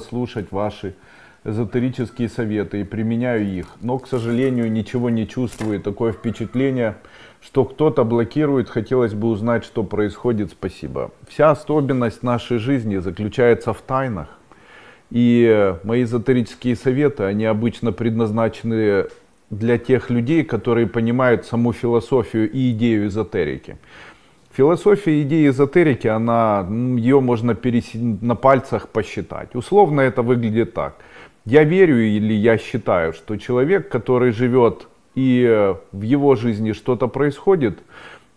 слушать ваши эзотерические советы и применяю их, но, к сожалению, ничего не чувствую. Такое впечатление, что кто-то блокирует, хотелось бы узнать, что происходит, спасибо. Вся особенность нашей жизни заключается в тайнах. И мои эзотерические советы, они обычно предназначены для тех людей, которые понимают саму философию и идею эзотерики. Философия идеи эзотерики, она, ее можно перес... на пальцах посчитать. Условно это выглядит так. Я верю или я считаю, что человек, который живет и э, в его жизни что-то происходит,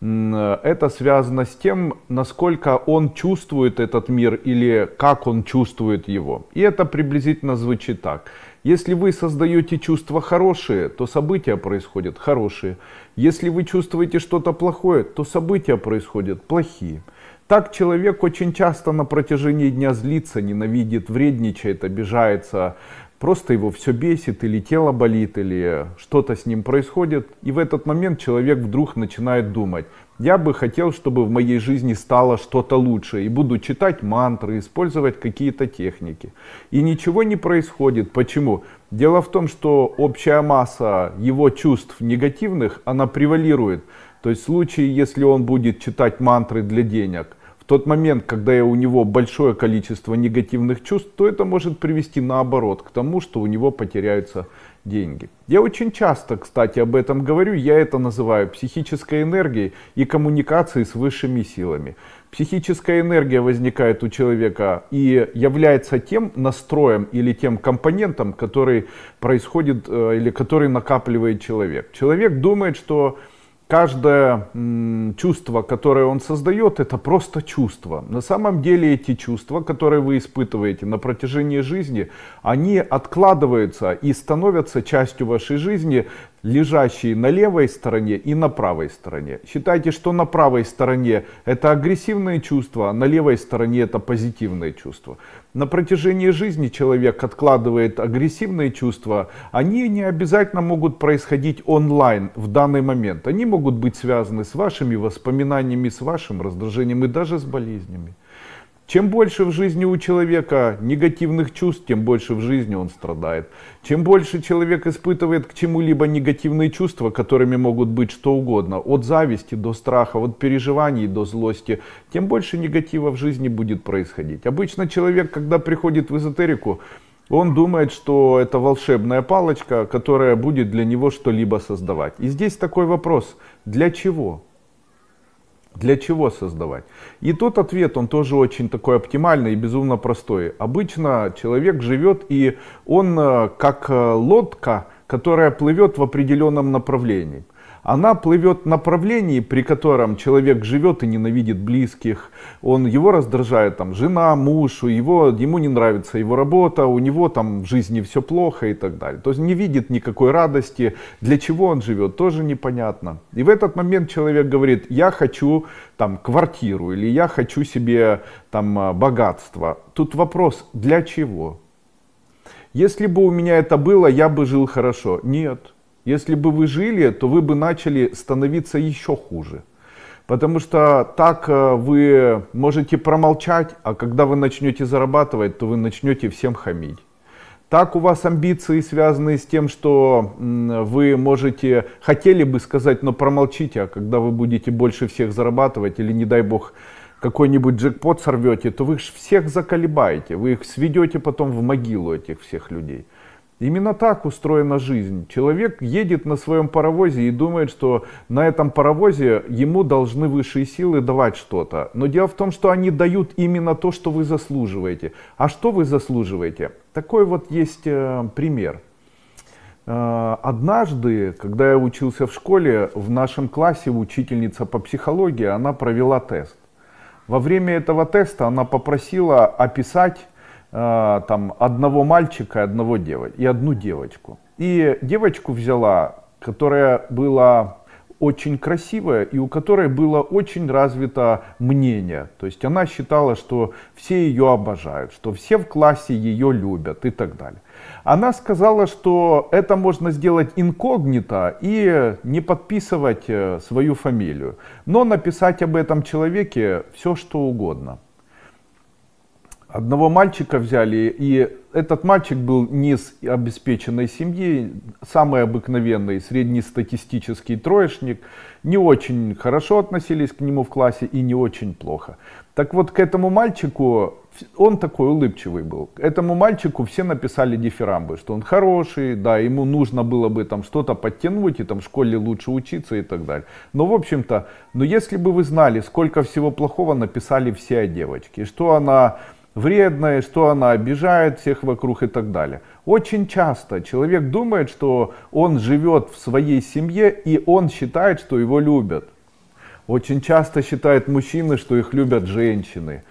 э, это связано с тем, насколько он чувствует этот мир или как он чувствует его. И это приблизительно звучит так. Если вы создаете чувства хорошие, то события происходят хорошие. Если вы чувствуете что-то плохое, то события происходят плохие. Так человек очень часто на протяжении дня злится, ненавидит, вредничает, обижается, просто его все бесит, или тело болит, или что-то с ним происходит. И в этот момент человек вдруг начинает думать, я бы хотел, чтобы в моей жизни стало что-то лучше. И буду читать мантры, использовать какие-то техники. И ничего не происходит. Почему? Дело в том, что общая масса его чувств негативных, она превалирует. То есть в случае, если он будет читать мантры для денег – тот момент, когда у него большое количество негативных чувств, то это может привести наоборот к тому, что у него потеряются деньги. Я очень часто, кстати, об этом говорю, я это называю психической энергией и коммуникацией с высшими силами. Психическая энергия возникает у человека и является тем настроем или тем компонентом, который происходит э, или который накапливает человек. Человек думает, что каждое чувство, которое он создает, это просто чувство. На самом деле эти чувства, которые вы испытываете на протяжении жизни, они откладываются и становятся частью вашей жизни лежащие на левой стороне и на правой стороне. Считайте, что на правой стороне это агрессивные чувства, а на левой стороне это позитивные чувства. На протяжении жизни человек откладывает агрессивные чувства, они не обязательно могут происходить онлайн в данный момент. Они могут быть связаны с вашими воспоминаниями, с вашим раздражением и даже с болезнями. Чем больше в жизни у человека негативных чувств, тем больше в жизни он страдает. Чем больше человек испытывает к чему-либо негативные чувства, которыми могут быть что угодно, от зависти до страха, от переживаний до злости, тем больше негатива в жизни будет происходить. Обычно человек, когда приходит в эзотерику, он думает, что это волшебная палочка, которая будет для него что-либо создавать. И здесь такой вопрос, для чего? Для чего создавать? И тот ответ, он тоже очень такой оптимальный и безумно простой. Обычно человек живет и он э, как э, лодка, которая плывет в определенном направлении она плывет в направлении, при котором человек живет и ненавидит близких, он, его раздражает там жена, муж, его, ему не нравится его работа, у него там в жизни все плохо и так далее. То есть не видит никакой радости, для чего он живет, тоже непонятно. И в этот момент человек говорит, я хочу там квартиру или я хочу себе там а, богатство. Тут вопрос, для чего? Если бы у меня это было, я бы жил хорошо. Нет. Если бы вы жили, то вы бы начали становиться еще хуже. Потому что так э, вы можете промолчать, а когда вы начнете зарабатывать, то вы начнете всем хамить. Так у вас амбиции связаны с тем, что вы можете, хотели бы сказать, но промолчите, а когда вы будете больше всех зарабатывать или, не дай бог, какой-нибудь джекпот сорвете, то вы их всех заколебаете, вы их сведете потом в могилу этих всех людей. Именно так устроена жизнь. Человек едет на своем паровозе и думает, что на этом паровозе ему должны высшие силы давать что-то. Но дело в том, что они дают именно то, что вы заслуживаете. А что вы заслуживаете? Такой вот есть э, пример. Э, однажды, когда я учился в школе, в нашем классе учительница по психологии, она провела тест. Во время этого теста она попросила описать Э, там, одного мальчика одного девоч... и одну девочку. И девочку взяла, которая была очень красивая и у которой было очень развито мнение. То есть она считала, что все ее обожают, что все в классе ее любят и так далее. Она сказала, что это можно сделать инкогнито и не подписывать э, свою фамилию, но написать об этом человеке все что угодно. Одного мальчика взяли, и этот мальчик был не из обеспеченной семьи, самый обыкновенный, среднестатистический троечник. Не очень хорошо относились к нему в классе и не очень плохо. Так вот, к этому мальчику, он такой улыбчивый был, к этому мальчику все написали дифирамбы, что он хороший, да, ему нужно было бы там что-то подтянуть, и там в школе лучше учиться и так далее. Но, в общем-то, но если бы вы знали, сколько всего плохого написали все девочки, что она вредная, что она обижает всех вокруг и так далее. Очень часто человек думает, что он живет в своей семье и он считает, что его любят. Очень часто считают мужчины, что их любят женщины.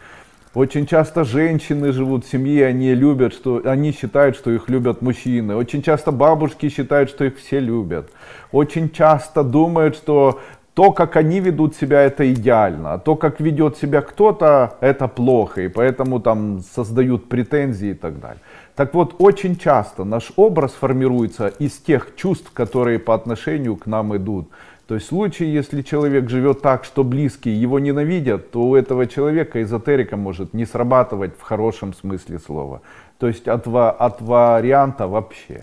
Очень часто женщины живут в семье, они любят, что они считают, что их любят мужчины. Очень часто бабушки считают, что их все любят. Очень часто думают, что то, как они ведут себя, это идеально. А то, как ведет себя кто-то, это плохо. И поэтому там создают претензии и так далее. Так вот, очень часто наш образ формируется из тех чувств, которые по отношению к нам идут. То есть в случае, если человек живет так, что близкие его ненавидят, то у этого человека эзотерика может не срабатывать в хорошем смысле слова. То есть от, от варианта вообще.